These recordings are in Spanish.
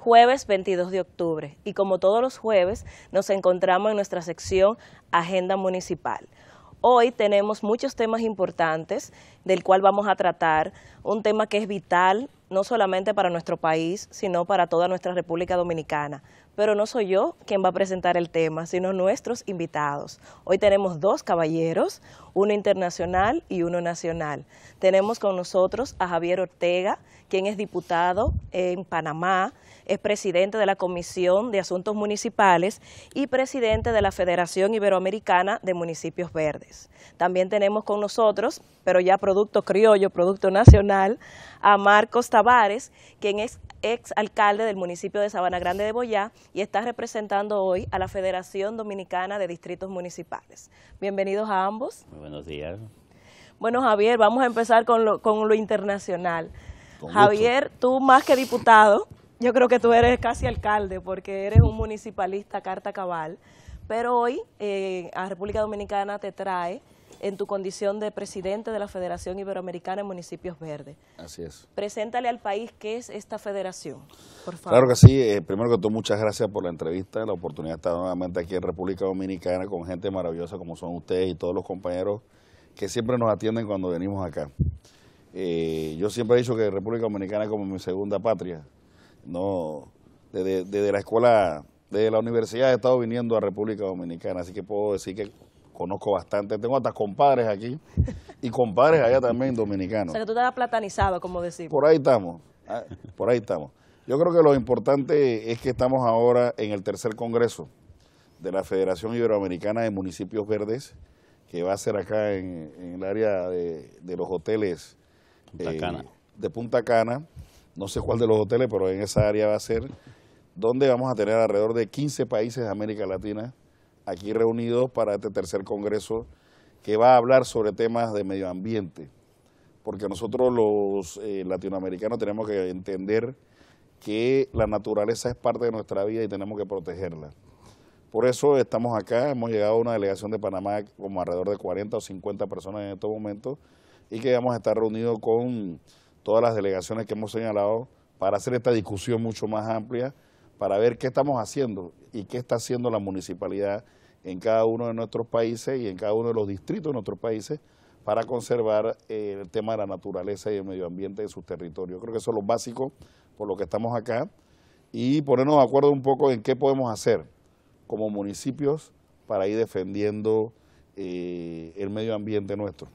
jueves 22 de octubre y como todos los jueves nos encontramos en nuestra sección Agenda Municipal. Hoy tenemos muchos temas importantes del cual vamos a tratar un tema que es vital, no solamente para nuestro país, sino para toda nuestra República Dominicana. Pero no soy yo quien va a presentar el tema, sino nuestros invitados. Hoy tenemos dos caballeros, uno internacional y uno nacional. Tenemos con nosotros a Javier Ortega, quien es diputado en Panamá, es presidente de la Comisión de Asuntos Municipales y presidente de la Federación Iberoamericana de Municipios Verdes. También tenemos con nosotros, pero ya producto criollo, producto nacional, a Marcos Tavares, quien es ex alcalde del municipio de Sabana Grande de Boyá y está representando hoy a la Federación Dominicana de Distritos Municipales. Bienvenidos a ambos. Muy buenos días. Bueno, Javier, vamos a empezar con lo, internacional. Javier, tú más que diputado, yo creo que tú eres casi alcalde porque eres un municipalista carta cabal, pero hoy eh, a República Dominicana te trae en tu condición de presidente de la Federación Iberoamericana de Municipios Verdes. Así es. Preséntale al país qué es esta federación, por favor. Claro que sí. Eh, primero que todo, muchas gracias por la entrevista, la oportunidad de estar nuevamente aquí en República Dominicana con gente maravillosa como son ustedes y todos los compañeros que siempre nos atienden cuando venimos acá. Eh, yo siempre he dicho que República Dominicana es como mi segunda patria no desde, la escuela, desde la universidad he estado viniendo a República Dominicana, así que puedo decir que conozco bastante. Tengo hasta compadres aquí y compadres allá también dominicanos. O sea que tú estás platanizado, como decimos. Por ahí estamos, ah, por ahí estamos. Yo creo que lo importante es que estamos ahora en el tercer congreso de la Federación Iberoamericana de Municipios Verdes, que va a ser acá en, el área de, los hoteles eh, de Punta Cana no sé cuál de los hoteles, pero en esa área va a ser, donde vamos a tener alrededor de 15 países de América Latina aquí reunidos para este tercer congreso que va a hablar sobre temas de medio ambiente, porque nosotros los eh, latinoamericanos tenemos que entender que la naturaleza es parte de nuestra vida y tenemos que protegerla. Por eso estamos acá, hemos llegado a una delegación de Panamá como alrededor de 40 o 50 personas en estos momentos y que vamos a estar reunidos con todas las delegaciones que hemos señalado para hacer esta discusión mucho más amplia, para ver qué estamos haciendo y qué está haciendo la municipalidad en cada uno de nuestros países y en cada uno de los distritos de nuestros países para conservar eh, el tema de la naturaleza y el medio ambiente de sus territorios. Creo que eso es lo básico por lo que estamos acá y ponernos de acuerdo un poco en qué podemos hacer como municipios para ir defendiendo eh, el medio ambiente nuestro.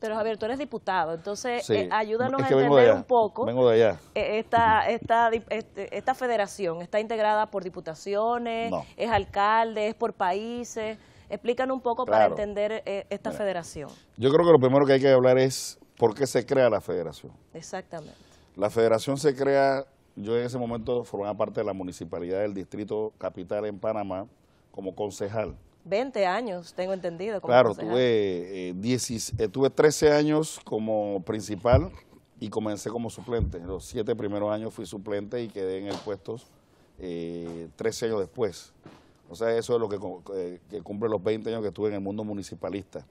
Pero Javier, tú eres diputado, entonces eh, ayúdanos a entender un poco. E-, esta, esta, este, esta federación está integrada por diputaciones, es alcalde, es por países. Explícanos un poco para entender eh, esta federación. Yo creo que lo primero que hay que hablar es por qué se crea la federación. Exactamente. La federación se crea, yo en ese momento formaba parte de la municipalidad del Distrito Capital en Panamá como concejal. 20 años, tengo entendido. claro, tuve, 13 eh, eh, años como principal y comencé como suplente. Los siete primeros años fui suplente y quedé en el puesto eh, 13 años después. O sea, eso es lo que, eh, cumple los 20 años que estuve en el mundo municipalista.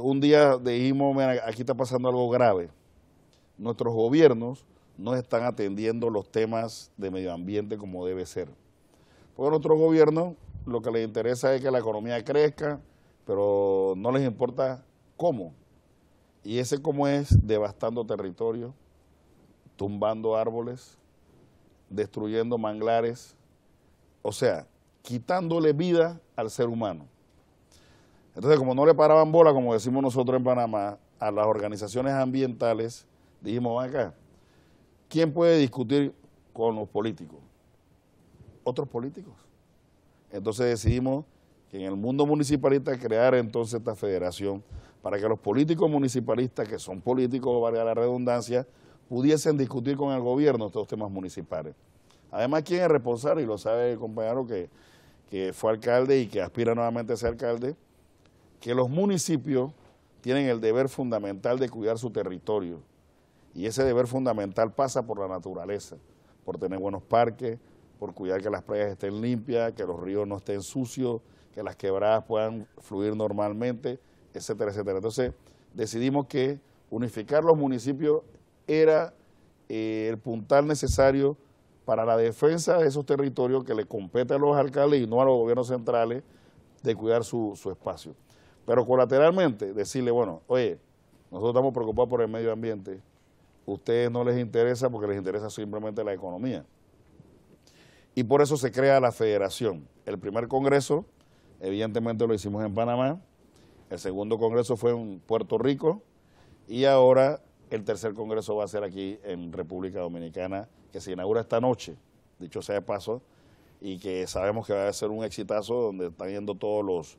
un día dijimos, mira, aquí está pasando algo grave. Nuestros gobiernos no están atendiendo los temas de medio ambiente como debe ser. Porque otro gobierno lo que les interesa es que la economía crezca, pero no les importa cómo. Y ese cómo es devastando territorio, tumbando árboles, destruyendo manglares, o sea, quitándole vida al ser humano. Entonces, como no le paraban bola, como decimos nosotros en Panamá, a las organizaciones ambientales, dijimos acá, ¿quién puede discutir con los políticos? Otros políticos. Entonces decidimos que en el mundo municipalista crear entonces esta federación para que los políticos municipalistas, que son políticos, valga la redundancia, pudiesen discutir con el gobierno estos temas municipales. Además, ¿quién es responsable, y lo sabe el compañero que fue alcalde y que aspira nuevamente a ser alcalde, que los municipios tienen el deber fundamental de cuidar su territorio. Y ese deber fundamental pasa por la naturaleza, por tener buenos parques, por cuidar que las playas estén limpias, que los ríos no estén sucios, que las quebradas puedan fluir normalmente, etcétera, etcétera. Entonces decidimos que unificar los municipios era eh, el puntal necesario para la defensa de esos territorios que le compete a los alcaldes y no a los gobiernos centrales de cuidar su, su espacio. Pero colateralmente decirle, bueno, oye, nosotros estamos preocupados por el medio ambiente, ustedes no les interesa porque les interesa simplemente la economía y por eso se crea la federación. El primer congreso, evidentemente lo hicimos en Panamá, el segundo congreso fue en Puerto Rico y ahora el tercer congreso va a ser aquí en República Dominicana, que se inaugura esta noche, dicho sea de paso, y que sabemos que va a ser un exitazo donde están yendo todos los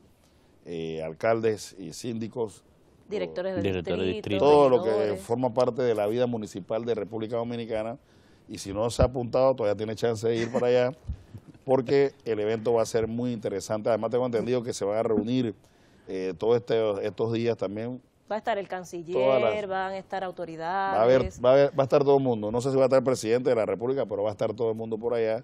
eh, alcaldes y síndicos directores de todo lo que forma parte de la vida municipal de República Dominicana y si no se ha apuntado todavía tiene chance de ir para allá porque el evento va a ser muy interesante. Además tengo entendido que se van a reunir eh, todos este, estos días también. Va a estar el canciller, van a estar autoridades. Va a, va, a estar todo el mundo. No sé si va a estar el presidente de la República, pero va a estar todo el mundo por allá.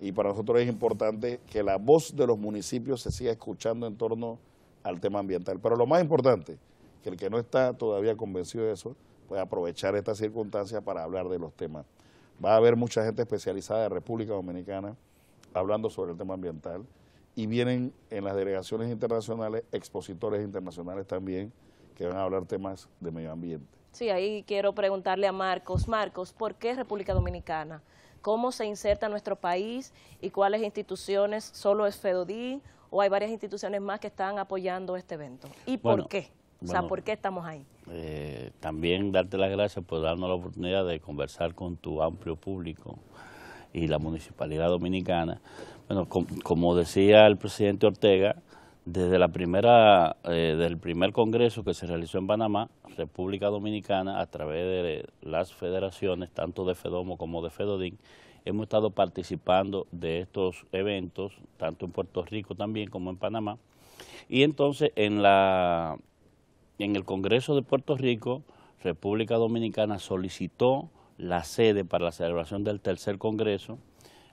Y para nosotros es importante que la voz de los municipios se siga escuchando en torno al tema ambiental. Pero lo más importante, que el que no está todavía convencido de eso, puede aprovechar esta circunstancia para hablar de los temas Va a haber mucha gente especializada de República Dominicana hablando sobre el tema ambiental y vienen en las delegaciones internacionales expositores internacionales también que van a hablar temas de medio ambiente. Sí, ahí quiero preguntarle a Marcos. Marcos, ¿por qué República Dominicana? ¿Cómo se inserta nuestro país y cuáles instituciones? ¿Solo es FEDODI o hay varias instituciones más que están apoyando este evento? ¿Y por qué? O sea, ¿por qué estamos ahí? Eh, también darte las gracias por darnos la oportunidad de conversar con tu amplio público y la municipalidad dominicana. Bueno, como decía el presidente Ortega, desde la primera, eh, del primer congreso que se realizó en Panamá, República Dominicana, a través de las federaciones, tanto de FEDOMO como de FEDODIN, hemos estado participando de estos eventos, tanto en Puerto Rico también como en Panamá. Y entonces en la en el Congreso de Puerto Rico, República Dominicana solicitó la sede para la celebración del tercer Congreso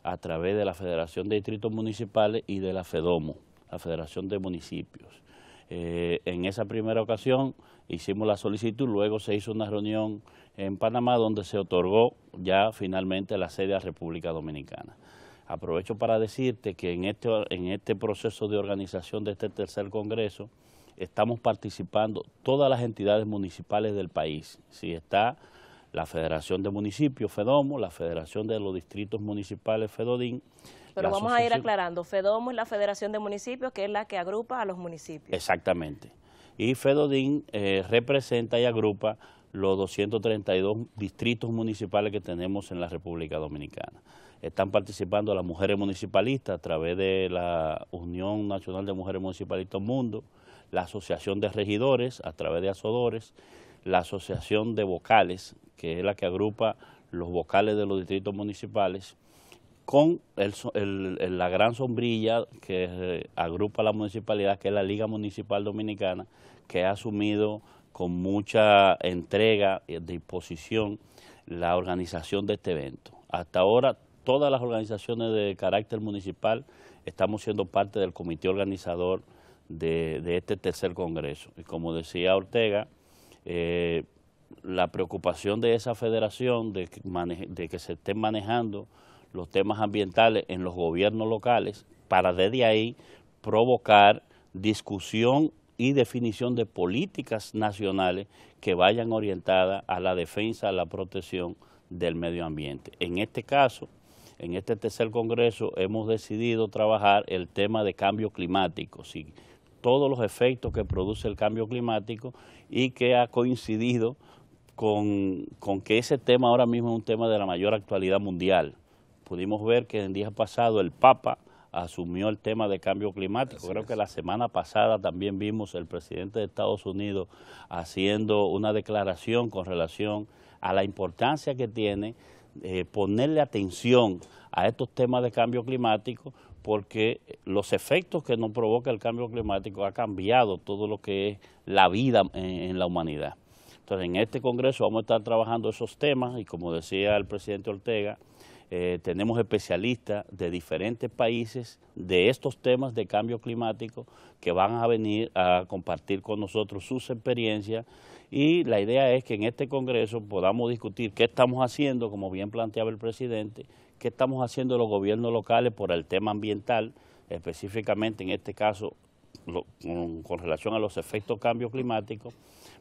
a través de la Federación de Distritos Municipales y de la FEDOMO, la Federación de Municipios. Eh, en esa primera ocasión hicimos la solicitud, luego se hizo una reunión en Panamá donde se otorgó ya finalmente la sede a República Dominicana. Aprovecho para decirte que en este, en este proceso de organización de este tercer Congreso, estamos participando todas las entidades municipales del país. Si está la Federación de Municipios, FEDOMO, la Federación de los Distritos Municipales, FEDODIN. Pero vamos a ir aclarando, FEDOMO es la Federación de Municipios, que es la que agrupa a los municipios. Exactamente. Y FEDODIN eh, representa y agrupa los 232 distritos municipales que tenemos en la República Dominicana. Están participando las mujeres municipalistas a través de la Unión Nacional de Mujeres Municipalistas Mundo, la Asociación de Regidores a través de Asodores, la Asociación de Vocales, que es la que agrupa los vocales de los distritos municipales, con la gran sombrilla que eh, agrupa la municipalidad, que es la Liga Municipal Dominicana, que ha asumido con mucha entrega y disposición la organización de este evento. Hasta ahora todas las organizaciones de carácter municipal estamos siendo parte del comité organizador de, este tercer Congreso. Y como decía Ortega, eh, la preocupación de esa federación de que, se estén manejando los temas ambientales en los gobiernos locales para desde ahí provocar discusión y definición de políticas nacionales que vayan orientadas a la defensa, a la protección del medio ambiente. En este caso, en este tercer Congreso hemos decidido trabajar el tema de cambio climático todos los efectos que produce el cambio climático y que ha coincidido con, que ese tema ahora mismo es un tema de la mayor actualidad mundial. Pudimos ver que en día pasado el Papa asumió el tema de cambio climático. Creo que la semana pasada también vimos el presidente de Estados Unidos haciendo una declaración con relación a la importancia que tiene eh, ponerle atención a estos temas de cambio climático porque los efectos que nos provoca el cambio climático ha cambiado todo lo que es la vida en, la humanidad. Entonces, en este Congreso vamos a estar trabajando esos temas y como decía el presidente Ortega, eh, tenemos especialistas de diferentes países de estos temas de cambio climático que van a venir a compartir con nosotros sus experiencias y la idea es que en este Congreso podamos discutir qué estamos haciendo, como bien planteaba el presidente, qué estamos haciendo los gobiernos locales por el tema ambiental, específicamente en este caso con, relación a los efectos cambio climático,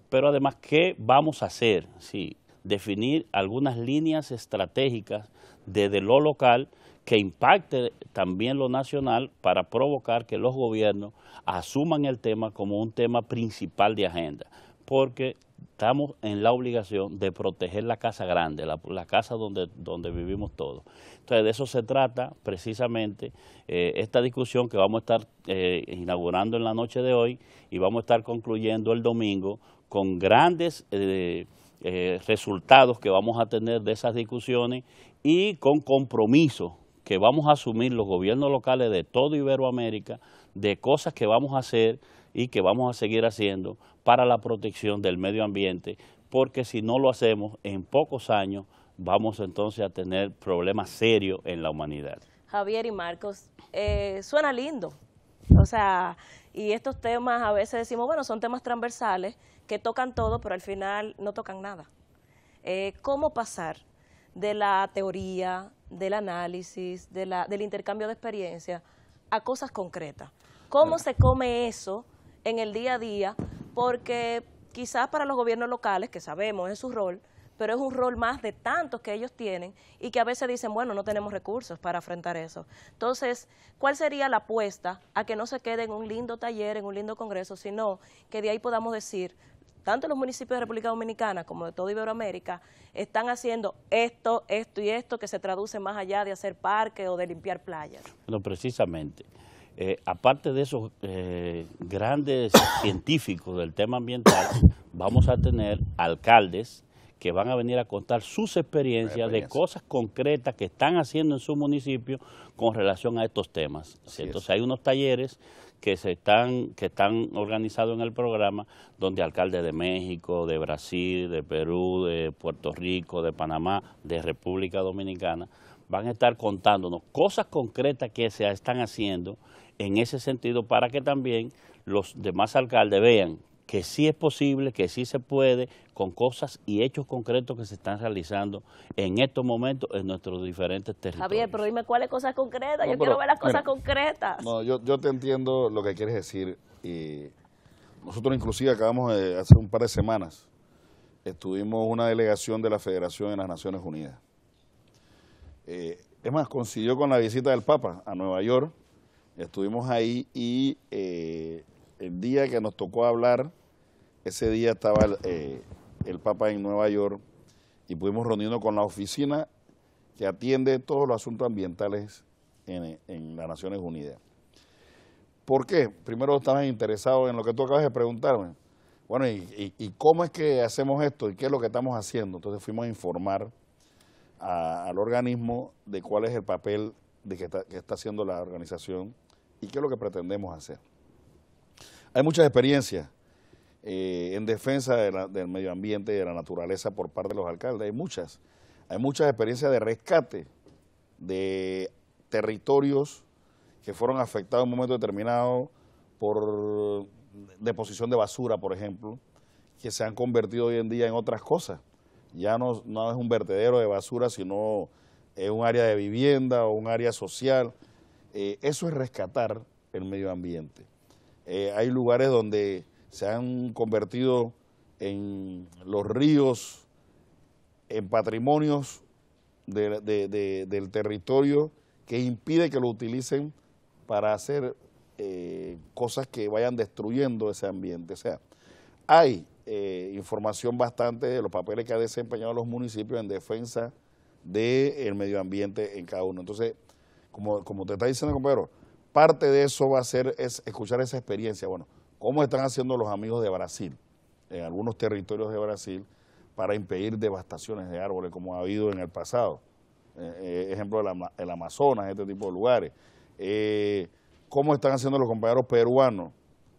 pero además qué vamos a hacer, sí, definir algunas líneas estratégicas desde lo local que impacte también lo nacional para provocar que los gobiernos asuman el tema como un tema principal de agenda, porque estamos en la obligación de proteger la casa grande, la, casa donde, vivimos todos. Entonces, de eso se trata precisamente eh, esta discusión que vamos a estar eh, inaugurando en la noche de hoy y vamos a estar concluyendo el domingo con grandes eh, resultados que vamos a tener de esas discusiones y con compromisos que vamos a asumir los gobiernos locales de todo Iberoamérica, de cosas que vamos a hacer y que vamos a seguir haciendo para la protección del medio ambiente, porque si no lo hacemos, en pocos años vamos entonces a tener problemas serios en la humanidad. Javier y Marcos, eh, suena lindo, o sea, y estos temas a veces decimos, bueno, son temas transversales que tocan todo, pero al final no tocan nada. Eh, ¿Cómo pasar de la teoría, del análisis, del intercambio de experiencias a cosas concretas? ¿Cómo se come eso en el día a día porque quizás para los gobiernos locales, que sabemos es su rol, pero es un rol más de tantos que ellos tienen y que a veces dicen, bueno, no tenemos recursos para afrontar eso. Entonces, ¿cuál sería la apuesta a que no se quede en un lindo taller, en un lindo congreso, sino que de ahí podamos decir, tanto los municipios de República Dominicana como de toda Iberoamérica están haciendo esto, esto y esto, que se traduce más allá de hacer parque o de limpiar playas? No precisamente. Eh, aparte de esos eh, grandes científicos del tema ambiental, vamos a tener alcaldes que van a venir a contar sus experiencias de cosas concretas que están haciendo en su municipio con relación a estos temas. Entonces hay unos talleres que se están que están organizados en el programa donde alcaldes de México, de Brasil, de Perú, de Puerto Rico, de Panamá, de República Dominicana van a estar contándonos cosas concretas que se están haciendo en ese sentido para que también los demás alcaldes vean que sí es posible, que sí se puede, con cosas y hechos concretos que se están realizando en estos momentos en nuestros diferentes territorios. Javier, pero dime cuáles cosas concretas, yo quiero ver las cosas concretas. No, yo, yo te entiendo lo que quieres decir. Y nosotros inclusive acabamos hace un par de semanas, estuvimos una delegación de la Federación de las Naciones Unidas. Eh, es más, coincidió con la visita del Papa a Nueva York, Estuvimos ahí y eh, el día que nos tocó hablar, ese día estaba eh, el, Papa en Nueva York y pudimos reunirnos con la oficina que atiende todos los asuntos ambientales en, las Naciones Unidas. ¿Por qué? Primero estaban interesados en lo que tú acabas de preguntarme. Bueno, y, cómo es que hacemos esto? ¿Y qué es lo que estamos haciendo? Entonces fuimos a informar al organismo de cuál es el papel de qué está, haciendo la organización y qué es lo que pretendemos hacer. Hay muchas experiencias eh, en defensa del medio ambiente y de la naturaleza por parte de los alcaldes, hay muchas. Hay muchas experiencias de rescate de territorios que fueron afectados en un momento determinado por deposición de basura, por ejemplo, que se han convertido hoy en día en otras cosas. Ya no es un vertedero de basura, sino en un área de vivienda o un área social. Eh, eso es rescatar el medio ambiente. Eh, hay lugares donde se han convertido en los ríos, en patrimonios del territorio que impide que lo utilicen para hacer eh, cosas que vayan destruyendo ese ambiente. O sea, hay información bastante de los papeles que han desempeñado los municipios en defensa del medio ambiente en cada uno. Entonces, como, como te está diciendo, compañero, parte de eso va a ser es escuchar esa experiencia. Bueno, ¿cómo están haciendo los amigos de Brasil, en algunos territorios de Brasil, para impedir devastaciones de árboles como ha habido en el pasado? Eh, eh, ejemplo, el, Amazonas, este tipo de lugares. Eh, ¿Cómo están haciendo los compañeros peruanos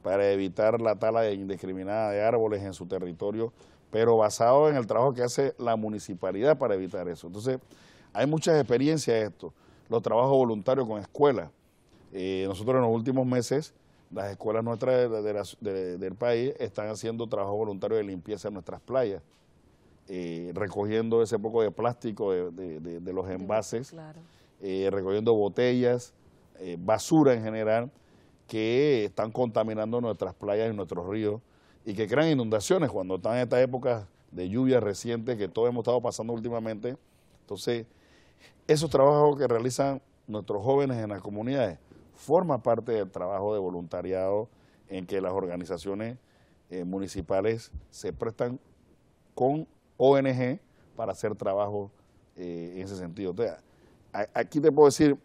para evitar la tala indiscriminada de árboles en su territorio pero basado en el trabajo que hace la municipalidad para evitar eso. Entonces, hay muchas experiencias de esto. Los trabajos voluntarios con escuelas. Eh, nosotros en los últimos meses, las escuelas nuestras del país están haciendo trabajo voluntario de limpieza en nuestras playas, eh, recogiendo ese poco de plástico de, los envases, eh, recogiendo botellas, basura en general, que están contaminando nuestras playas y nuestros ríos y que crean inundaciones cuando están en estas épocas de lluvias recientes que todos hemos estado pasando últimamente. Entonces, esos trabajos que realizan nuestros jóvenes en las comunidades forman parte del trabajo de voluntariado en que las organizaciones eh, municipales se prestan con ONG para hacer trabajo eh, en ese sentido. O sea, aquí te puedo decir,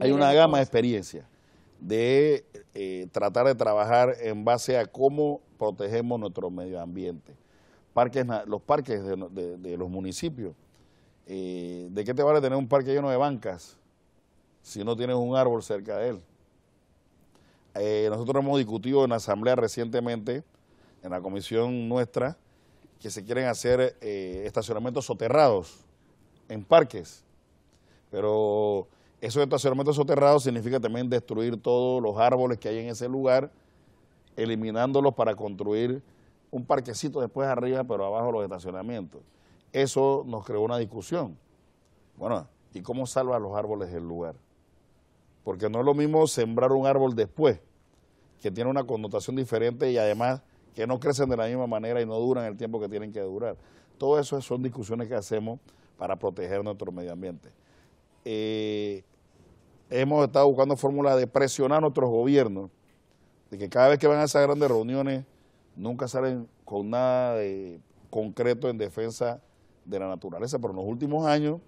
hay una gama de experiencias de eh, tratar de trabajar en base a cómo protegemos nuestro medio ambiente. Parques, los parques de, los municipios. Eh, ¿De qué te vale tener un parque lleno de bancas si no tienes un árbol cerca de él? Eh, nosotros hemos discutido en la asamblea recientemente, en la comisión nuestra, que se quieren hacer estacionamientos soterrados en parques, pero eso de estacionamientos soterrados significa también destruir todos los árboles que hay en ese lugar, eliminándolos para construir un parquecito después arriba, pero abajo los estacionamientos. Eso nos creó una discusión. Bueno, ¿y cómo salva los árboles del lugar? Porque no es lo mismo sembrar un árbol después, que tiene una connotación diferente y además que no crecen de la misma manera y no duran el tiempo que tienen que durar. Todo eso son discusiones que hacemos para proteger nuestro medio ambiente. Eh, hemos estado buscando fórmulas de presionar a nuestros gobiernos, de que cada vez que van a esas grandes reuniones nunca salen con nada de concreto en defensa de la naturaleza, pero en los últimos años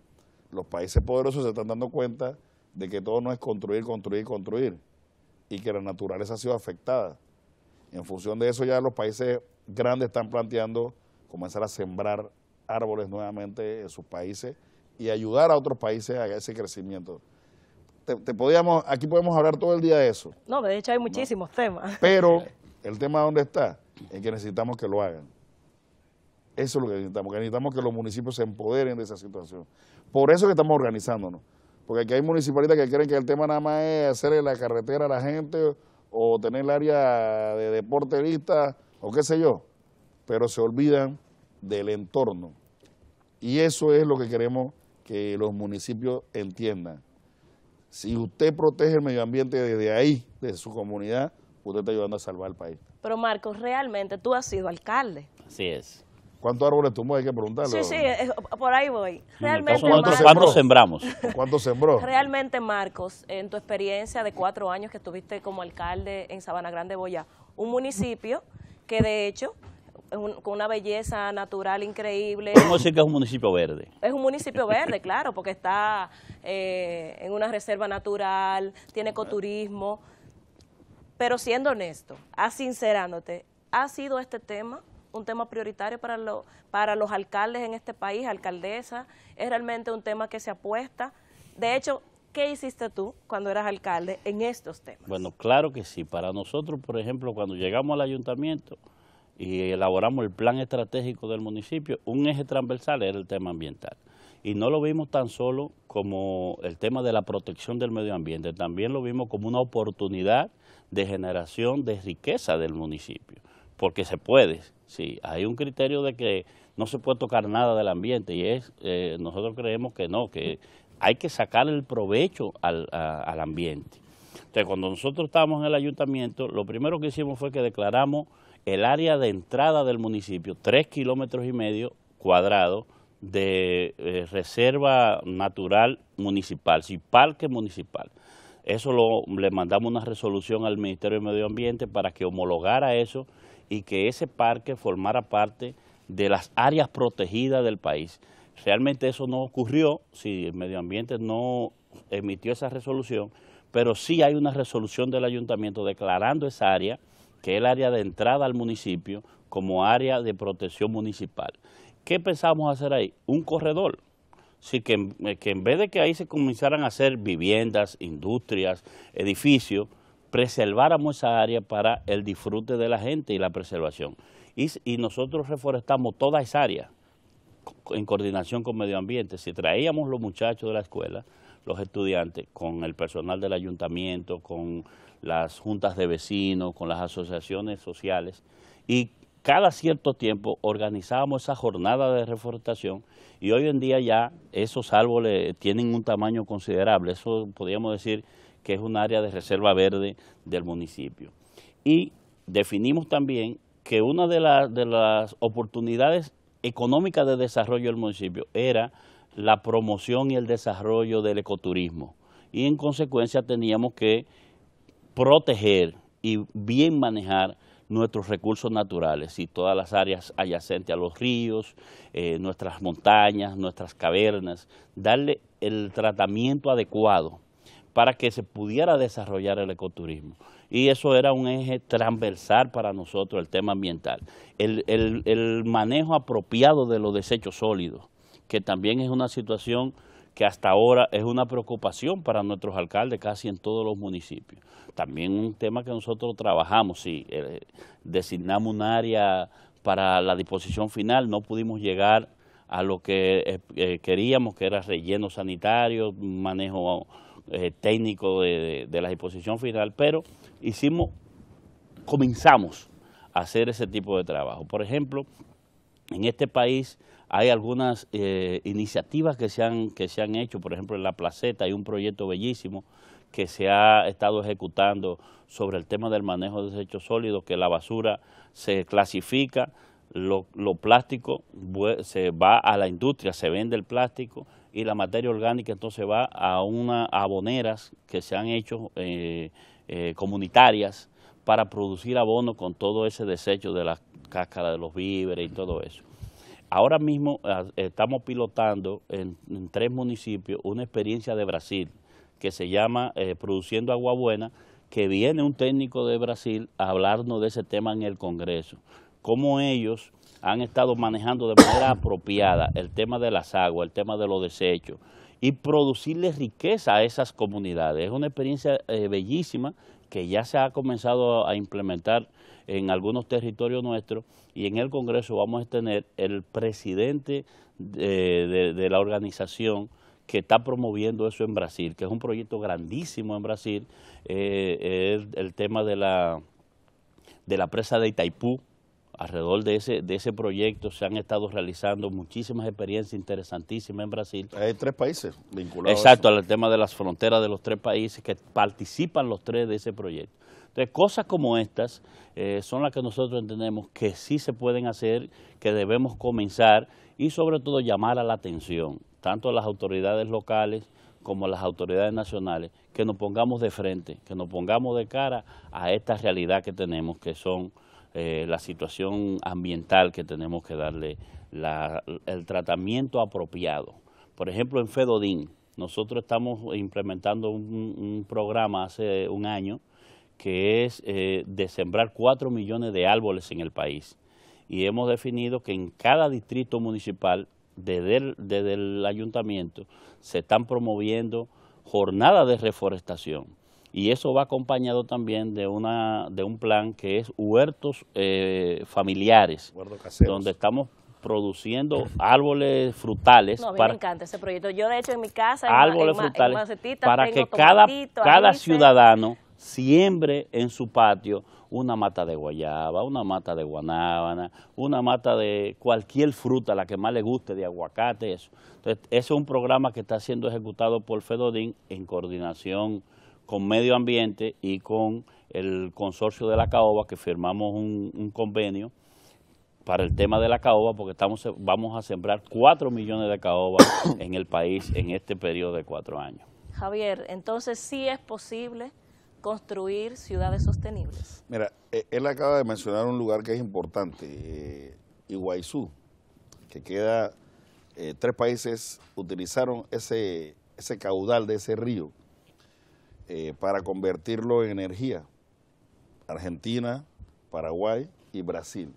los países poderosos se están dando cuenta de que todo no es construir, construir, construir, y que la naturaleza ha sido afectada. En función de eso ya los países grandes están planteando comenzar a sembrar árboles nuevamente en sus países y ayudar a otros países a ese crecimiento te, podíamos, aquí podemos hablar todo el día de eso. No, de hecho hay muchísimos temas. Pero el tema dónde está, es que necesitamos que lo hagan. Eso es lo que necesitamos, que necesitamos que los municipios se empoderen de esa situación. Por eso que estamos organizándonos. Porque aquí hay municipalistas que creen que el tema nada más es hacerle la carretera a la gente o tener el área de deporte vista, o qué sé yo. Pero se olvidan del entorno. Y eso es lo que queremos que los municipios entiendan. Si usted protege el medio ambiente desde ahí, de su comunidad, usted está ayudando a salvar el país. Pero Marcos, realmente tú has sido alcalde. Así es. ¿Cuántos árboles tumbó? Hay que preguntarle. Sí, sí, eh, por ahí voy. ¿Cuántos, sembramos? ¿Cuántos sembró? Realmente, Marcos, en tu experiencia de cuatro años que estuviste como alcalde en Sabana Grande, Boya, un municipio que de hecho con una belleza natural increíble. ¿Cómo decir que es un municipio verde. Es un municipio verde, claro, porque está eh, en una reserva natural, tiene ecoturismo. Pero siendo honesto, asincerándote, ¿ha sido este tema un tema prioritario para, para los alcaldes en este país, alcaldesa? ¿Es realmente un tema que se apuesta? De hecho, ¿qué hiciste tú cuando eras alcalde en estos temas? Bueno, claro que sí. Para nosotros, por ejemplo, cuando llegamos al ayuntamiento, y elaboramos el plan estratégico del municipio, un eje transversal era el tema ambiental. Y no lo vimos tan solo como el tema de la protección del medio ambiente, también lo vimos como una oportunidad de generación de riqueza del municipio, porque se puede, sí, hay un criterio de que no se puede tocar nada del ambiente y es, eh, nosotros creemos que no, que hay que sacar el provecho al, al ambiente. Entonces, cuando nosotros estábamos en el ayuntamiento, lo primero que hicimos fue que declaramos el área de entrada del municipio, tres kilómetros y medio cuadrado de eh, reserva natural municipal, ...si parque municipal. Eso lo, le mandamos una resolución al Ministerio de Medio Ambiente para que homologara eso y que ese parque formara parte de las áreas protegidas del país. Realmente eso no ocurrió, si el medio ambiente no emitió esa resolución, pero sí hay una resolución del ayuntamiento declarando esa área que es el área de entrada al municipio, como área de protección municipal. ¿Qué pensamos hacer ahí? Un corredor. que, eh, que en vez de que ahí se comenzaran a hacer viviendas, industrias, edificios, preserváramos esa área para el disfrute de la gente y la preservación. Y, y, nosotros reforestamos toda esa área en coordinación con medio ambiente. Si traíamos los muchachos de la escuela, los estudiantes, con el personal del ayuntamiento, con las juntas de vecinos, con las asociaciones sociales y cada cierto tiempo organizábamos esa jornada de reforestación y hoy en día ya esos árboles tienen un tamaño considerable, eso podríamos decir que es un área de reserva verde del municipio. Y definimos también que una de, de las oportunidades económicas de desarrollo del municipio era la promoción y el desarrollo del ecoturismo y en consecuencia teníamos que proteger y bien manejar nuestros recursos naturales y todas las áreas adyacentes a los ríos, eh, nuestras montañas, nuestras cavernas, darle el tratamiento adecuado para que se pudiera desarrollar el ecoturismo. Y eso era un eje transversal para nosotros, el tema ambiental. el manejo apropiado de los desechos sólidos, que también es una situación que hasta ahora es una preocupación para nuestros alcaldes casi en todos los municipios. También un tema que nosotros trabajamos, y eh, designamos un área para la disposición final, no pudimos llegar a lo que eh, eh, queríamos, que era relleno sanitario, manejo técnico de, de la disposición final, pero hicimos, comenzamos a hacer ese tipo de trabajo. Por ejemplo, en este país hay algunas eh, iniciativas que se, han, que se han hecho, por ejemplo, en La Placeta hay un proyecto bellísimo que se ha estado ejecutando sobre el tema del manejo de desechos sólidos, que la basura se clasifica, lo, plástico se va a la industria, se vende el plástico y la materia orgánica entonces va a unas aboneras que se han hecho eh, eh, comunitarias para producir abono con todo ese desecho de las cáscara de los víveres y todo eso. Ahora mismo ah, estamos pilotando en, tres municipios una experiencia de Brasil que se llama eh, Produciendo Agua Buena, que viene un técnico de Brasil a hablarnos de ese tema en el Congreso. Cómo ellos han estado manejando de manera apropiada el tema de las aguas, el tema de los desechos y producirle riqueza a esas comunidades. Es una experiencia eh, bellísima que ya se ha comenzado a implementar en algunos territorios nuestros y en el Congreso vamos a tener el presidente de, la organización que está promoviendo eso en Brasil, que es un proyecto grandísimo en Brasil, el, eh, el, tema de la, de la presa de Itaipú, alrededor de ese, de ese proyecto se han estado realizando muchísimas experiencias interesantísimas en Brasil. Hay tres países vinculados. Exacto, al tema de las fronteras de los tres países que participan los tres de ese proyecto. Entonces, cosas como estas eh, son las que nosotros entendemos que sí se pueden hacer, que debemos comenzar y sobre todo llamar a la atención, tanto a las autoridades locales como a las autoridades nacionales, que nos pongamos de frente, que nos pongamos de cara a esta realidad que tenemos, que son eh, la situación ambiental que tenemos que darle el tratamiento apropiado. Por ejemplo, en Fedodín, nosotros estamos implementando un programa hace un año que es eh, de sembrar 4 millones de árboles en el país. Y hemos definido que en cada distrito municipal, desde el, ayuntamiento, se están promoviendo jornadas de reforestación. Y eso va acompañado también de, una, de un plan que es huertos eh, familiares, donde estamos produciendo árboles frutales. me encanta ese proyecto. Yo, de hecho, en mi casa, árboles frutales, para que cada, cada ciudadano siembre en su patio una mata de guayaba, una mata de guanábana, una mata de cualquier fruta, la que más le guste, de aguacate, eso. Entonces, ese es un programa que está siendo ejecutado por FEDODIN en coordinación con Medio Ambiente y con el consorcio de la caoba, que firmamos un, convenio para el tema de la caoba, porque estamos, vamos a sembrar cuatro millones de caoba en el país en este periodo de cuatro años. Javier, entonces sí es posible construir ciudades sostenibles? Mira, e, él acaba de mencionar un lugar que es importante, eh, que queda, eh, tres países utilizaron ese, ese caudal de ese río eh, para convertirlo en energía. Argentina, Paraguay y Brasil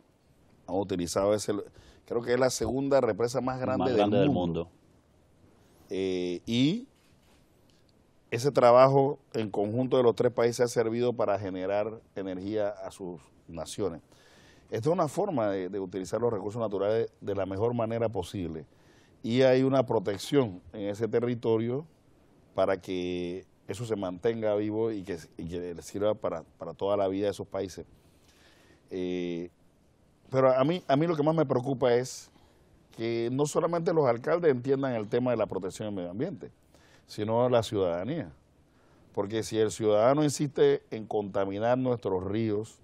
han utilizado ese, creo que es la segunda represa más grande, del, mundo. Eh, y ese trabajo en conjunto de los tres países ha servido para generar energía a sus naciones. Esta es una forma de, utilizar los recursos naturales de la mejor manera posible. Y hay una protección en ese territorio para que eso se mantenga vivo y que, sirva para, toda la vida de esos países. Eh, pero a mí, a mí lo que más me preocupa es que no solamente los alcaldes entiendan el tema de la protección del medio ambiente, sino a la ciudadanía. Porque si el ciudadano insiste en contaminar nuestros ríos,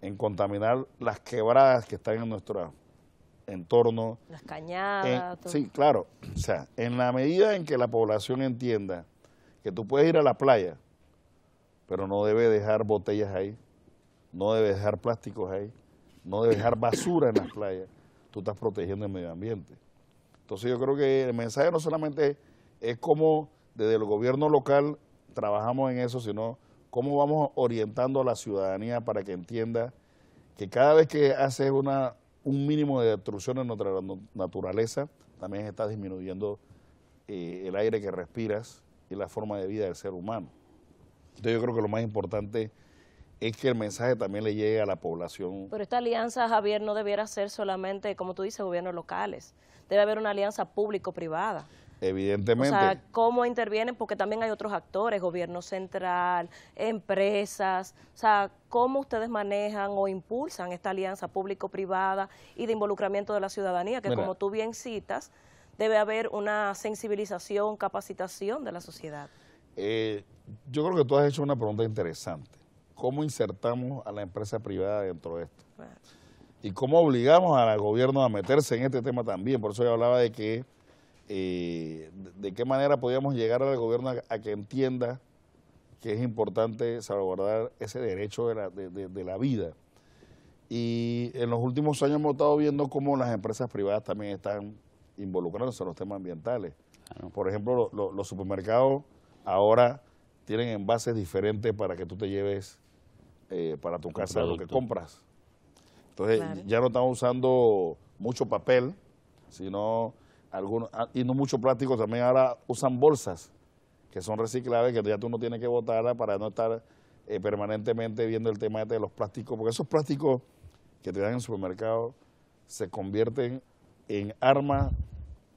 en contaminar las quebradas que están en nuestro entorno. Las cañadas. sí, claro. O sea, en la medida en que la población entienda que tú puedes ir a la playa, pero no debe dejar botellas ahí, no debe dejar plásticos ahí, no debe dejar basura en las playas, tú estás protegiendo el medio ambiente. Entonces yo creo que el mensaje no solamente es es como desde el gobierno local trabajamos en eso, sino cómo vamos orientando a la ciudadanía para que entienda que cada vez que haces una, un mínimo de destrucción en nuestra naturaleza, también estás disminuyendo eh, el aire que respiras y la forma de vida del ser humano. Entonces yo creo que lo más importante es que el mensaje también le llegue a la población. Pero esta alianza, Javier, no debiera ser solamente, como tú dices, gobiernos locales. Debe haber una alianza público-privada. Evidentemente. O sea, cómo intervienen, porque también hay otros actores, gobierno central, empresas, o sea, cómo ustedes manejan o impulsan esta alianza público-privada y de involucramiento de la ciudadanía, que como tú bien citas, debe haber una sensibilización, capacitación de la sociedad. Eh, yo creo que tú has hecho una pregunta interesante. ¿Cómo insertamos a la empresa privada dentro de esto? Y cómo obligamos al gobierno a meterse en este tema también. Por eso yo hablaba de que eh, de qué manera podíamos llegar al gobierno a, que entienda que es importante salvaguardar ese derecho de la, vida. Y en los últimos años hemos estado viendo cómo las empresas privadas también están involucrándose en los temas ambientales. Por ejemplo, los supermercados ahora tienen envases diferentes para que tú te lleves eh, para tu casa lo que compras. Entonces ya no estamos usando mucho papel, sino algunos, ah, y no mucho plástico, también ahora usan bolsas que son reciclables, que ya tú no tienes que botarlas para no estar eh, permanentemente viendo el tema este de los plásticos, porque esos plásticos que te dan en el supermercado se convierten en arma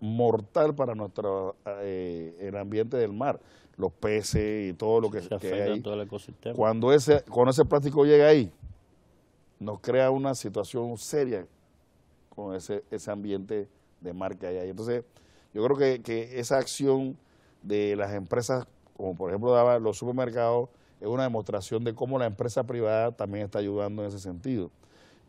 mortal para nuestro eh, el ambiente del mar, los peces y todo lo que, se que hay Todo el ecosistema. Cuando ese, cuando ese plástico llega ahí, nos crea una situación seria con ese, ese ambiente de marca Entonces, yo creo que, que esa acción de las empresas, como por ejemplo daba los supermercados, es una demostración de cómo la empresa privada también está ayudando en ese sentido.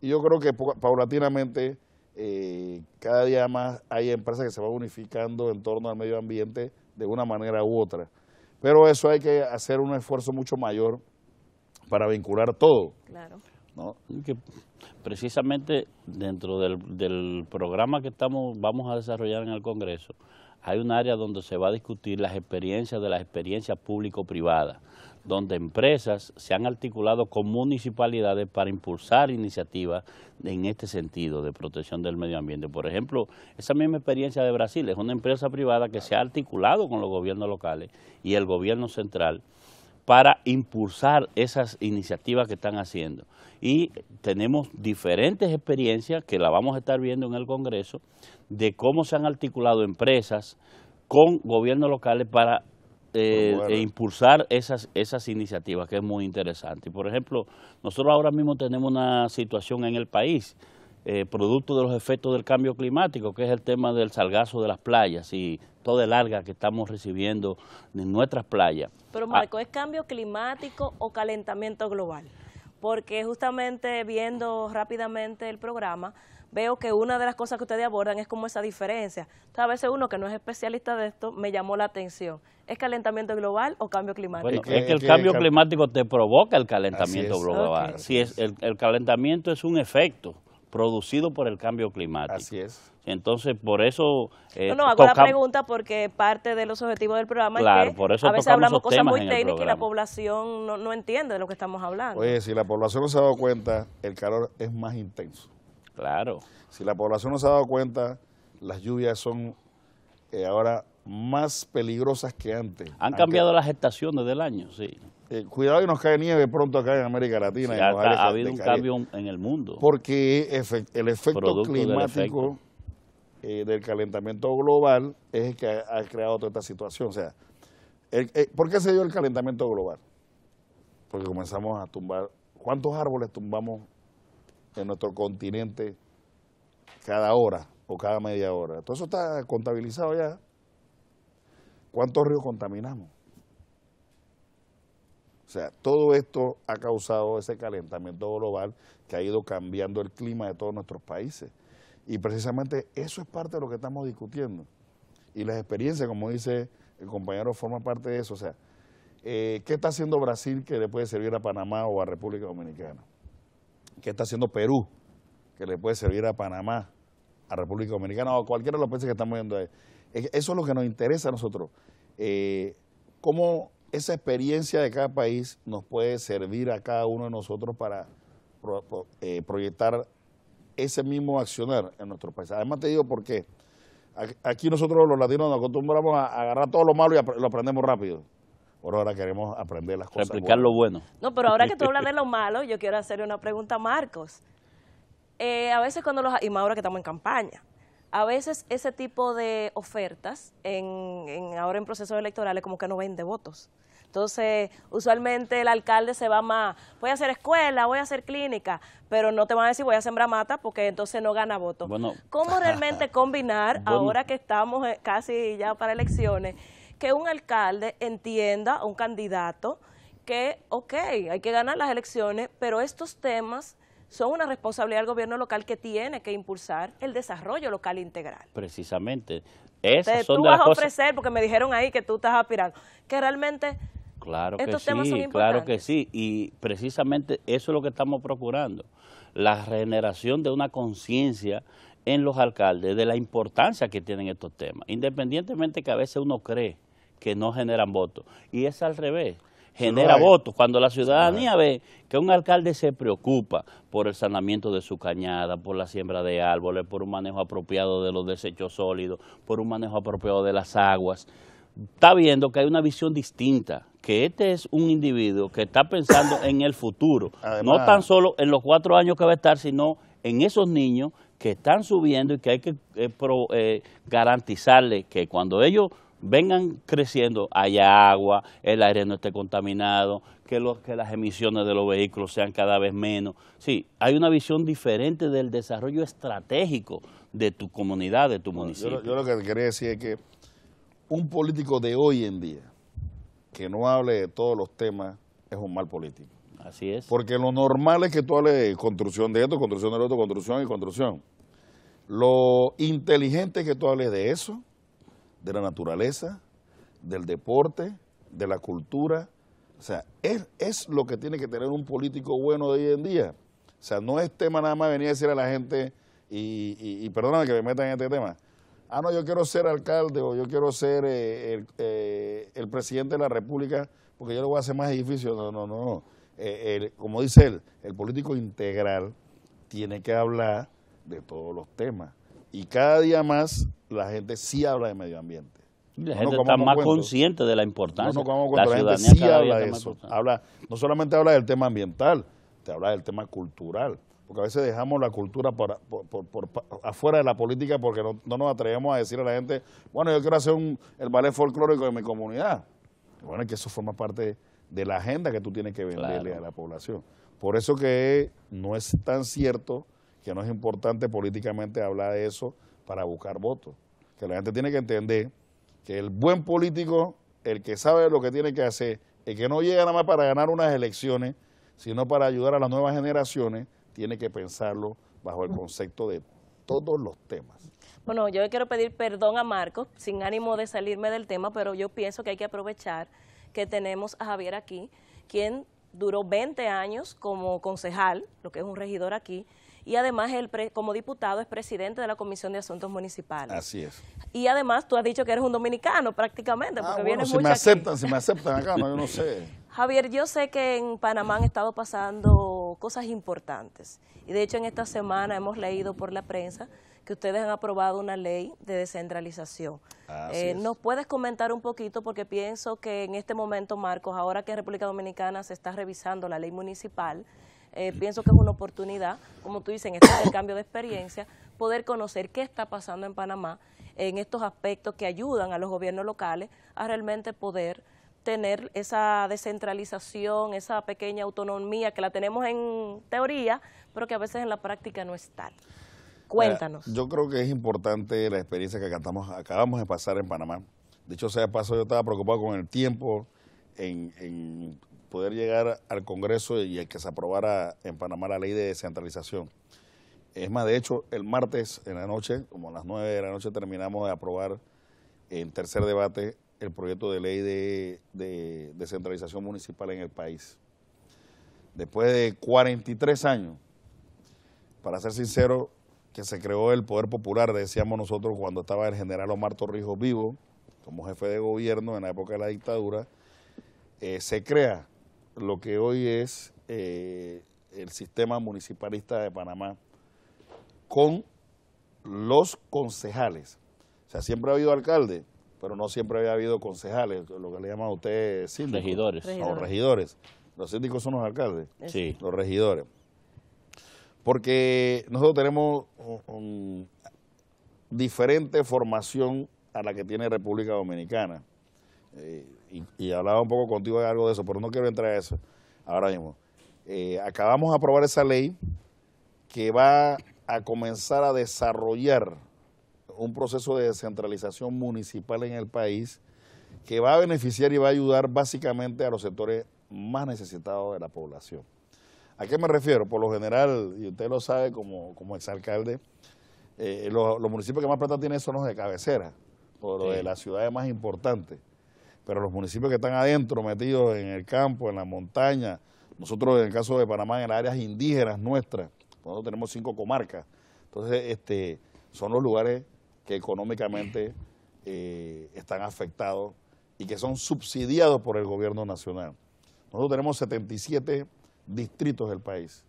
Y yo creo que paulatinamente eh, cada día más hay empresas que se van unificando en torno al medio ambiente de una manera u otra. Pero eso hay que hacer un esfuerzo mucho mayor para vincular todo. Claro. Que precisamente dentro del, del, programa que estamos vamos a desarrollar en el Congreso, hay un área donde se va a discutir las experiencias de las experiencias público-privadas, donde empresas se han articulado con municipalidades para impulsar iniciativas en este sentido de protección del medio ambiente. Por ejemplo, esa misma experiencia de Brasil es una empresa privada que se ha articulado con los gobiernos locales y el gobierno central para impulsar esas iniciativas que están haciendo. Y tenemos diferentes experiencias que la vamos a estar viendo en el Congreso de cómo se han articulado empresas con gobiernos locales para eh, e impulsar esas, iniciativas, que es muy interesante. Por ejemplo, nosotros ahora mismo tenemos una situación en el país, eh, producto de los efectos del cambio climático, que es el tema del salgazo de las playas y toda el larga que estamos recibiendo en nuestras playas. Pero ah. Marco, ¿es cambio climático o calentamiento global? Porque justamente viendo rápidamente el programa, veo que una de las cosas que ustedes abordan es como esa diferencia. Entonces, a veces uno que no es especialista de esto me llamó la atención. ¿Es calentamiento global o cambio climático? Bueno, es que el cambio climático te provoca el calentamiento global. Si es, el calentamiento es un efecto producido por el cambio climático. Así es. Entonces, por eso... Eh, no, no, hago la pregunta porque parte de los objetivos del programa es que a veces hablamos cosas muy técnicas y la población no, entiende de lo que estamos hablando. Oye, si la población no se ha dado cuenta, el calor es más intenso. Claro. Si la población no se ha dado cuenta, las lluvias son eh, ahora más peligrosas que antes. Han, cambiado las estaciones del año, sí. Eh, cuidado que nos cae nieve pronto acá en América Latina. ha habido un cambio en el mundo. Porque el efecto climático eh, del, calentamiento global es el que ha, creado toda esta situación. O sea, eh, ¿por qué se dio el calentamiento global? Porque comenzamos a tumbar. ¿Cuántos árboles tumbamos en nuestro continente cada hora o cada media hora? Todo eso está contabilizado ya. ¿Cuántos ríos contaminamos? O sea, todo esto ha causado ese calentamiento global que ha ido cambiando el clima de todos nuestros países. Y precisamente eso es parte de lo que estamos discutiendo. Y las experiencias, como dice el compañero, forma parte de eso. O sea, eh, ¿qué está haciendo Brasil que le puede servir a Panamá o a República Dominicana? ¿Qué está haciendo Perú que le puede servir a Panamá, a República Dominicana o a cualquiera de los países que estamos viendo ahí? Eso es lo que nos interesa a nosotros. Eh, ¿Cómo esa experiencia de cada país nos puede servir a cada uno de nosotros para eh, proyectar ese mismo accionar en nuestro país. Además te digo por qué. Aquí nosotros los latinos nos acostumbramos a agarrar todo lo malo y lo aprendemos rápido. Por ahora queremos aprender las cosas. Replicar lo bueno. No, pero ahora que tú hablas de lo malo, yo quiero hacerle una pregunta a Marcos. Eh, a veces cuando los... Y más ahora que estamos en campaña a veces ese tipo de ofertas, en, ahora en procesos electorales, como que no vende votos. Entonces, usualmente el alcalde se va más, voy a hacer escuela, voy a hacer clínica, pero no te van a decir voy a sembrar mata porque entonces no gana votos. ¿Cómo realmente combinar, ahora que estamos eh, casi ya para elecciones, que un alcalde entienda, un candidato, que, ok, hay que ganar las elecciones, pero estos temas son una responsabilidad del gobierno local que tiene que impulsar el desarrollo local integral. Precisamente. son tú vas a ofrecer, porque me dijeron ahí que tú estás aspirando, que realmente estos temas son importantes. Claro que sí, y precisamente eso es lo que estamos procurando, la regeneración de una conciencia en los alcaldes de la importancia que tienen estos temas, independientemente que a veces uno cree que no generan votos, y es al revés genera votos. Cuando la ciudadanía ve que un alcalde se preocupa por el saneamiento de su cañada, por la siembra de árboles, por un manejo apropiado de los desechos sólidos, por un manejo apropiado de las aguas, está viendo que hay una visión distinta, que este es un individuo que está pensando en el futuro, no tan solo en los cuatro años que va a estar, sino en esos niños que están subiendo y que hay que eh, eh, garantizarle garantizarles que cuando ellos vengan creciendo, haya agua, el aire no esté contaminado, que, lo, que las emisiones de los vehículos sean cada vez menos. Sí, hay una visión diferente del desarrollo estratégico de tu comunidad, de tu municipio. Yo, lo que quería decir es que un político de hoy en día que no hable de todos los temas es un mal político. Así es. Porque lo normal es que tú hables de construcción de esto, construcción de lo otro, construcción y construcción. Lo inteligente es que tú hables de eso, de la naturaleza, del deporte, de la cultura. O sea, es, es lo que tiene que tener un político bueno de hoy en día. O sea, no es tema nada más venir a decir a la gente, y, y, perdóname que me metan en este tema, ah, no, yo quiero ser alcalde o yo quiero ser eh, eh, el, presidente de la República porque yo lo voy a hacer más edificio. No, no, no. no. Eh, como dice él, el político integral tiene que hablar de todos los temas. Y cada día más la gente sí habla de medio ambiente. La gente está más consciente de la importancia. la, eso. Habla, no solamente habla del tema ambiental, te habla del tema cultural. Porque a veces dejamos la cultura afuera de la política porque no, nos atrevemos a decir a la gente, bueno, yo quiero hacer un, el ballet folclórico de mi comunidad. Bueno, es que eso forma parte de la agenda que tú tienes que venderle a la población. Por eso que no es tan cierto que no es importante políticamente hablar de eso, para buscar votos. Que la gente tiene que entender que el buen político, el que sabe lo que tiene que hacer, el que no llega nada más para ganar unas elecciones, sino para ayudar a las nuevas generaciones, tiene que pensarlo bajo el concepto de todos los temas. Bueno, yo quiero pedir perdón a Marcos, sin ánimo de salirme del tema, pero yo pienso que hay que aprovechar que tenemos a Javier aquí, quien duró 20 años como concejal, lo que es un regidor aquí, y además el como diputado es presidente de la Comisión de Asuntos Municipales. Así es. Y además tú has dicho que eres un dominicano prácticamente, ah, porque bueno, si me aceptan, si me aceptan acá, no, yo no sé. Javier, yo sé que en Panamá han estado pasando cosas importantes y de hecho en esta semana hemos leído por la prensa que ustedes han aprobado una ley de descentralización. Eh, ¿Nos puedes comentar un poquito? Porque pienso que en este momento, Marcos, ahora que en República Dominicana se está revisando la ley municipal, eh, pienso que es una oportunidad, como tú dices, en este intercambio de experiencia, poder conocer qué está pasando en Panamá en estos aspectos que ayudan a los gobiernos locales a realmente poder tener esa descentralización, esa pequeña autonomía que la tenemos en teoría, pero que a veces en la práctica no es tal. Cuéntanos. Eh, yo creo que es importante la experiencia que acabamos, acabamos de pasar en Panamá. De hecho, sea paso, yo estaba preocupado con el tiempo en, en poder llegar al Congreso y el que se aprobara en Panamá la ley de descentralización. Es más, de hecho, el martes en la noche, como a las 9 de la noche, terminamos de aprobar en tercer debate el proyecto de ley de, descentralización municipal en el país. Después de 43 años, para ser sincero, que se creó el Poder Popular, decíamos nosotros cuando estaba el general Omar Torrijos vivo, como jefe de gobierno en la época de la dictadura, eh, se crea lo que hoy es eh, el sistema municipalista de Panamá con los concejales. O sea, siempre ha habido alcalde, pero no siempre había habido concejales, lo que le llaman a ustedes síndicos. Regidores. regidores. Los síndicos son los alcaldes. Sí. Los regidores. Porque nosotros tenemos diferente formación a la que tiene República Dominicana. Eh, y, hablaba un poco contigo de algo de eso, pero no quiero entrar a eso ahora mismo. Eh, acabamos de aprobar esa ley que va a comenzar a desarrollar un proceso de descentralización municipal en el país que va a beneficiar y va a ayudar básicamente a los sectores más necesitados de la población. ¿A qué me refiero? Por lo general, y usted lo sabe como, como exalcalde, eh, los, municipios que más plata tienen son los de cabecera, o los de las ciudades más importantes pero los municipios que están adentro, metidos en el campo, en la montaña, nosotros en el caso de Panamá, en las áreas indígenas nuestras, nosotros tenemos cinco comarcas, entonces este, son los lugares que económicamente eh, están afectados y que son subsidiados por el gobierno nacional. Nosotros tenemos 77 distritos del país,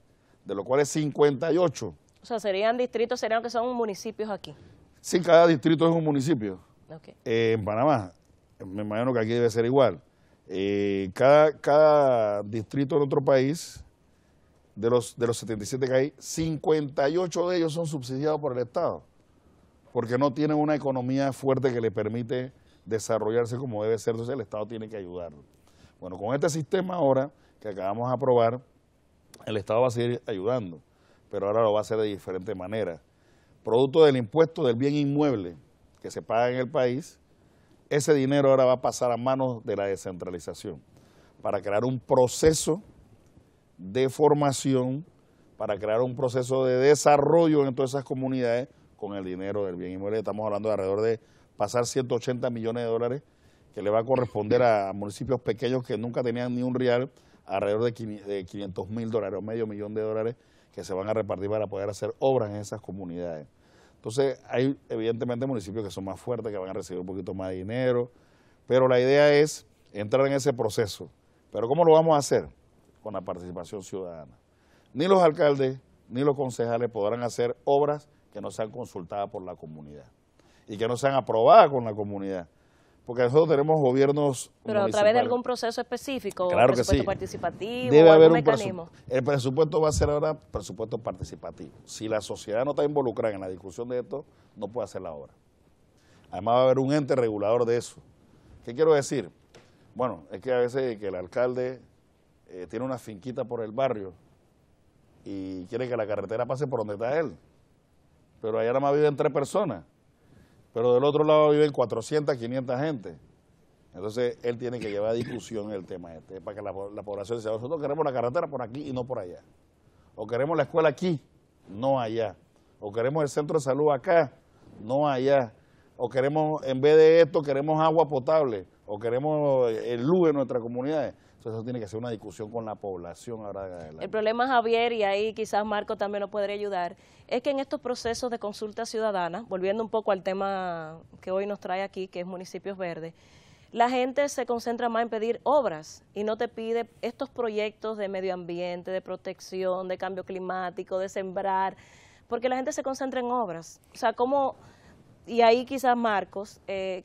de los cuales 58. O sea, serían distritos, serían que son municipios aquí. Sí, cada distrito es un municipio. Okay. Eh, en Panamá me imagino que aquí debe ser igual. Eh, cada, cada distrito en otro país, de los, de los 77 que hay, 58 de ellos son subsidiados por el Estado, porque no tienen una economía fuerte que le permite desarrollarse como debe ser, entonces el Estado tiene que ayudarlo. Bueno, con este sistema ahora que acabamos de aprobar, el Estado va a seguir ayudando, pero ahora lo va a hacer de diferente manera. Producto del impuesto del bien inmueble que se paga en el país, ese dinero ahora va a pasar a manos de la descentralización para crear un proceso de formación, para crear un proceso de desarrollo en todas esas comunidades con el dinero del bien inmueble. Estamos hablando de alrededor de pasar 180 millones de dólares que le va a corresponder a municipios pequeños que nunca tenían ni un real, alrededor de 500 mil dólares o medio millón de dólares que se van a repartir para poder hacer obras en esas comunidades. Entonces, hay evidentemente municipios que son más fuertes, que van a recibir un poquito más de dinero, pero la idea es entrar en ese proceso. Pero ¿cómo lo vamos a hacer? Con la participación ciudadana. Ni los alcaldes ni los concejales podrán hacer obras que no sean consultadas por la comunidad y que no sean aprobadas con la comunidad porque nosotros tenemos gobiernos Pero a través de algún proceso específico, claro que sí. participativo, Debe haber un mecanismo. el presupuesto va a ser ahora presupuesto participativo. Si la sociedad no está involucrada en la discusión de esto, no puede hacer la obra. Además va a haber un ente regulador de eso. ¿Qué quiero decir? Bueno, es que a veces que el alcalde eh, tiene una finquita por el barrio y quiere que la carretera pase por donde está él. Pero allá nada más viven tres personas pero del otro lado viven 400, 500 gente. Entonces, él tiene que llevar a discusión el tema este, para que la, población diga, nosotros queremos la carretera por aquí y no por allá. O queremos la escuela aquí, no allá. O queremos el centro de salud acá, no allá. O queremos, en vez de esto, queremos agua potable. O queremos el luz en nuestras comunidades eso tiene que ser una discusión con la población ahora El problema, Javier, y ahí quizás Marco también nos podría ayudar, es que en estos procesos de consulta ciudadana, volviendo un poco al tema que hoy nos trae aquí, que es municipios verdes, la gente se concentra más en pedir obras y no te pide estos proyectos de medio ambiente, de protección, de cambio climático, de sembrar, porque la gente se concentra en obras. O sea, cómo... y ahí quizás Marcos, eh,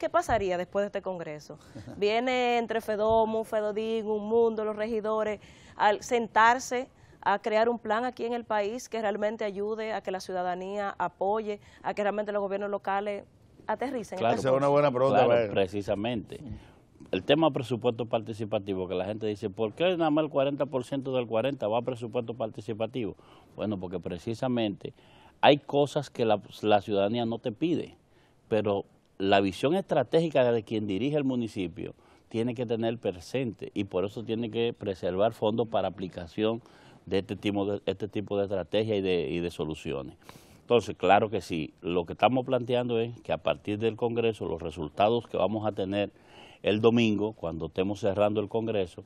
¿qué pasaría después de este Congreso? Viene entre Fedodín, un Mundo, los regidores, al sentarse a crear un plan aquí en el país que realmente ayude a que la ciudadanía apoye, a que realmente los gobiernos locales aterricen. Claro, este esa es una buena pregunta. precisamente. El tema presupuesto participativo, que la gente dice, ¿por qué nada más el 40% del 40% va a presupuesto participativo? Bueno, porque precisamente hay cosas que la, la ciudadanía no te pide, pero la visión estratégica de quien dirige el municipio tiene que tener presente y por eso tiene que preservar fondos para aplicación de este tipo de, este tipo de estrategias y de, y de soluciones. Entonces, claro que sí, lo que estamos planteando es que a partir del Congreso, los resultados que vamos a tener el domingo, cuando estemos cerrando el Congreso,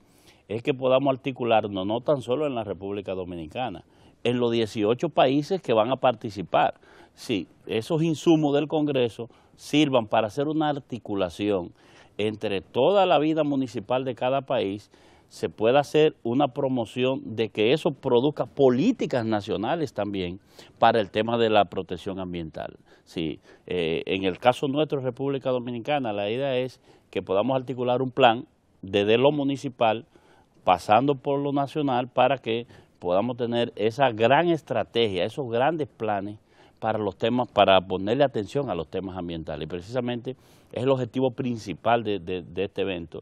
es que podamos articularnos no tan solo en la República Dominicana, en los 18 países que van a participar. Sí, esos insumos del Congreso sirvan para hacer una articulación entre toda la vida municipal de cada país, se pueda hacer una promoción de que eso produzca políticas nacionales también para el tema de la protección ambiental. Sí, eh, en el caso nuestro, República Dominicana, la idea es que podamos articular un plan desde lo municipal, pasando por lo nacional, para que podamos tener esa gran estrategia, esos grandes planes para los temas, para ponerle atención a los temas ambientales. Y precisamente es el objetivo principal de, de este evento,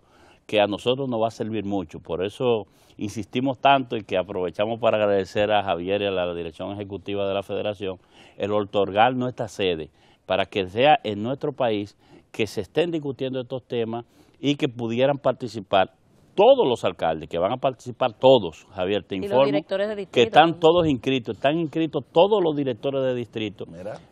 que a nosotros nos va a servir mucho. Por eso insistimos tanto y que aprovechamos para agradecer a Javier y a la Dirección Ejecutiva de la Federación el otorgar nuestra sede para que sea en nuestro país que se estén discutiendo estos temas y que pudieran participar todos los alcaldes que van a participar, todos, Javier, te informo, que están todos inscritos, están inscritos todos los directores de distrito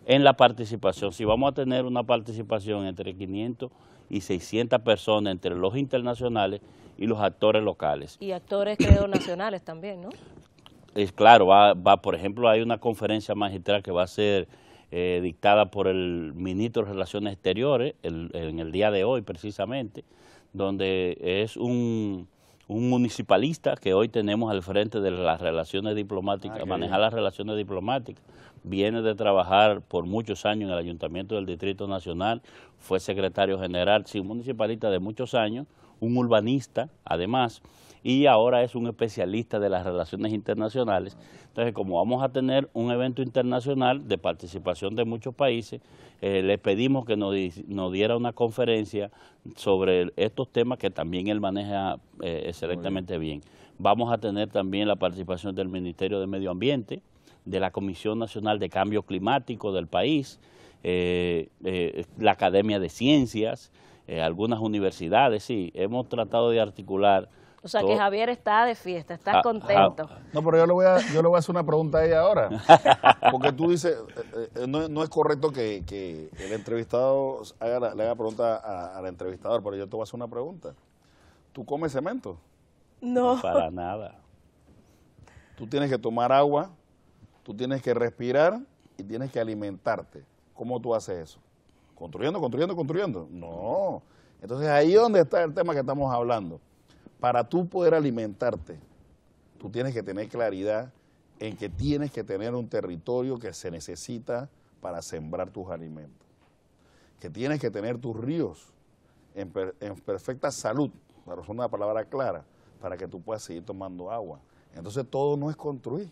en la participación. Si vamos a tener una participación entre 500 y 600 personas, entre los internacionales y los actores locales. Y actores, creo, nacionales también, ¿no? Es claro, va, por ejemplo, hay una conferencia magistral que va a ser eh, dictada por el ministro de Relaciones Exteriores en el día de hoy, precisamente, donde es un, municipalista que hoy tenemos al frente de las relaciones diplomáticas, ah, manejar las relaciones diplomáticas. Viene de trabajar por muchos años en el Ayuntamiento del Distrito Nacional, fue secretario general, sí, un municipalista de muchos años, un urbanista, además, y ahora es un especialista de las relaciones internacionales. Entonces, como vamos a tener un evento internacional de participación de muchos países, eh, le pedimos que nos, diera una conferencia sobre estos temas que también él maneja eh, excelentemente bien. Vamos a tener también la participación del Ministerio de Medio Ambiente, de la Comisión Nacional de Cambio Climático del país, eh, la Academia de Ciencias, algunas universidades, sí, hemos tratado de articular o sea que Javier está de fiesta, está ah, contento. Ah, ah. No, pero yo le voy a, yo le voy a hacer una pregunta a ella ahora. Porque tú dices, eh, eh, no, es correcto que, el entrevistado haga, le haga pregunta al entrevistador, pero yo te voy a hacer una pregunta. ¿Tú comes cemento? No. no para nada. Tú tienes que tomar agua, tú tienes que respirar y tienes que alimentarte. ¿Cómo tú haces eso? ¿Construyendo, construyendo, construyendo? No. Entonces ahí donde está el tema que estamos hablando para tú poder alimentarte, tú tienes que tener claridad en que tienes que tener un territorio que se necesita para sembrar tus alimentos, que tienes que tener tus ríos en, perfecta salud, para usar una palabra clara, para que tú puedas seguir tomando agua. Entonces todo no es construir.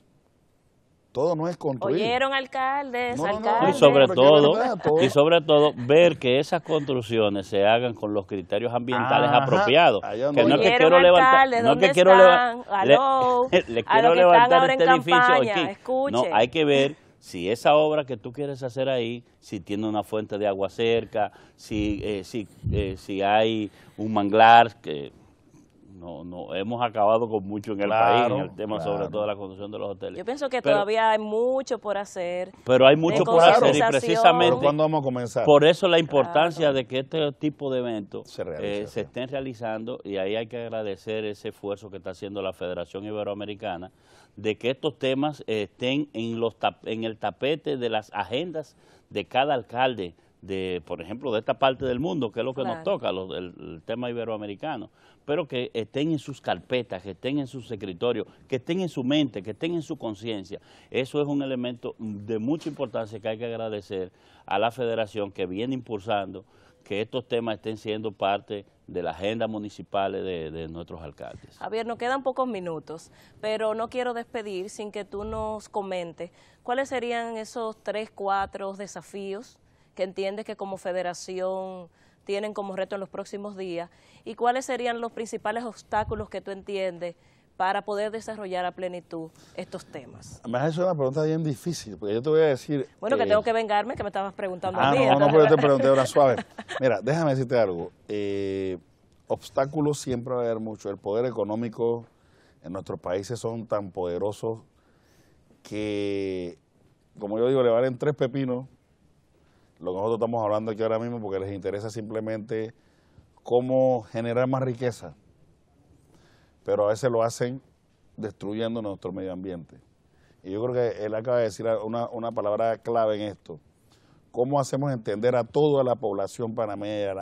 Todo no es construir. Oyeron alcaldes, alcaldes. Y sobre todo, y sobre todo ver que esas construcciones se hagan con los criterios ambientales apropiados. Que no es que quiero levantar, no es que quiero levantar, le, quiero levantar este edificio aquí. No, hay que ver si esa obra que tú quieres hacer ahí, si tiene una fuente de agua cerca, si, eh, si, eh, si hay un manglar que no, no hemos acabado con mucho en el país, el tema sobre todo de la construcción de los hoteles. Yo pienso que todavía hay mucho por hacer. Pero hay mucho por hacer y precisamente vamos a comenzar? por eso la importancia de que este tipo de eventos se, eh, estén realizando y ahí hay que agradecer ese esfuerzo que está haciendo la Federación Iberoamericana de que estos temas eh, estén en, los en el tapete de las agendas de cada alcalde de, por ejemplo, de esta parte del mundo, que es lo que nos toca, lo, el, tema iberoamericano espero que estén en sus carpetas, que estén en sus escritorios, que estén en su mente, que estén en su conciencia. Eso es un elemento de mucha importancia que hay que agradecer a la federación que viene impulsando que estos temas estén siendo parte de la agenda municipal de, nuestros alcaldes. Javier, nos quedan pocos minutos, pero no quiero despedir sin que tú nos comentes cuáles serían esos tres, cuatro desafíos que entiendes que como federación tienen como reto en los próximos días y cuáles serían los principales obstáculos que tú entiendes para poder desarrollar a plenitud estos temas? Me has hecho una pregunta bien difícil, porque yo te voy a decir... Bueno, que eh, tengo que vengarme, que me estabas preguntando ah, a mí. No, no, pero te pregunté ahora suave. Mira, déjame decirte algo. Eh, obstáculos siempre va a haber mucho. El poder económico en nuestros países son tan poderosos que, como yo digo, le valen tres pepinos lo que nosotros estamos hablando aquí ahora mismo porque les interesa simplemente cómo generar más riqueza, pero a veces lo hacen destruyendo nuestro medio ambiente. Y yo creo que él acaba de decir una, palabra clave en esto. ¿Cómo hacemos entender a toda la población panameña,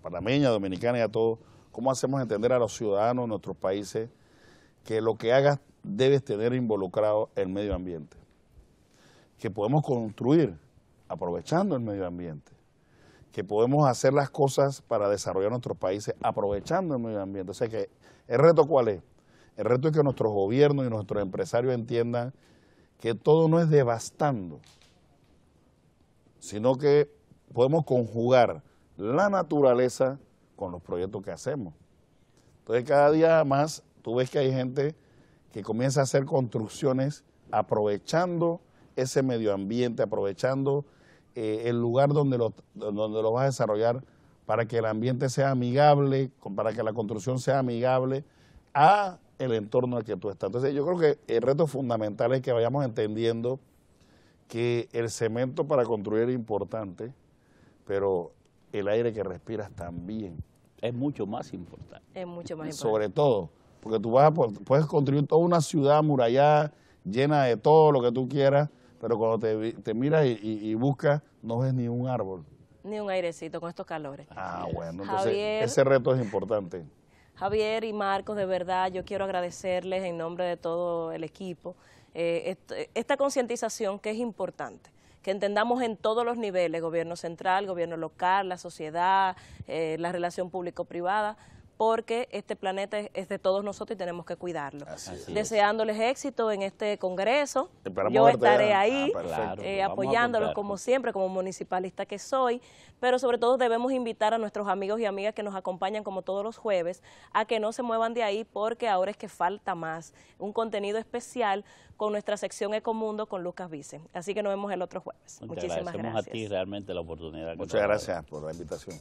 panameña dominicana y a todos, cómo hacemos entender a los ciudadanos de nuestros países que lo que hagas debes tener involucrado el medio ambiente? Que podemos construir aprovechando el medio ambiente, que podemos hacer las cosas para desarrollar nuestros países aprovechando el medio ambiente. O sea que el reto cuál es? El reto es que nuestros gobiernos y nuestros empresarios entiendan que todo no es devastando, sino que podemos conjugar la naturaleza con los proyectos que hacemos. Entonces cada día más tú ves que hay gente que comienza a hacer construcciones aprovechando ese medio ambiente, aprovechando eh, el lugar donde lo, donde lo vas a desarrollar para que el ambiente sea amigable, para que la construcción sea amigable a el entorno al que tú estás. Entonces yo creo que el reto fundamental es que vayamos entendiendo que el cemento para construir es importante, pero el aire que respiras también. Es mucho más importante. Es mucho más importante. Sobre todo, porque tú vas puedes construir toda una ciudad murallada llena de todo lo que tú quieras, pero cuando te, te miras y, y, buscas, no ves ni un árbol. Ni un airecito con estos calores. Ah, bueno, entonces ese reto es importante. Javier y Marcos, de verdad, yo quiero agradecerles en nombre de todo el equipo eh, esta concientización que es importante que entendamos en todos los niveles, gobierno central, gobierno local, la sociedad, eh, la relación público-privada, porque este planeta es, de todos nosotros y tenemos que cuidarlo. Deseándoles éxito en este congreso. Yo estaré ahí apoyándolos como siempre, como municipalista que soy, pero sobre todo debemos invitar a nuestros amigos y amigas que nos acompañan como todos los jueves a que no se muevan de ahí porque ahora es que falta más. Un contenido especial con nuestra sección Ecomundo con Lucas Vicen. Así que nos vemos el otro jueves. Muchísimas gracias. realmente la oportunidad. Muchas gracias por la invitación.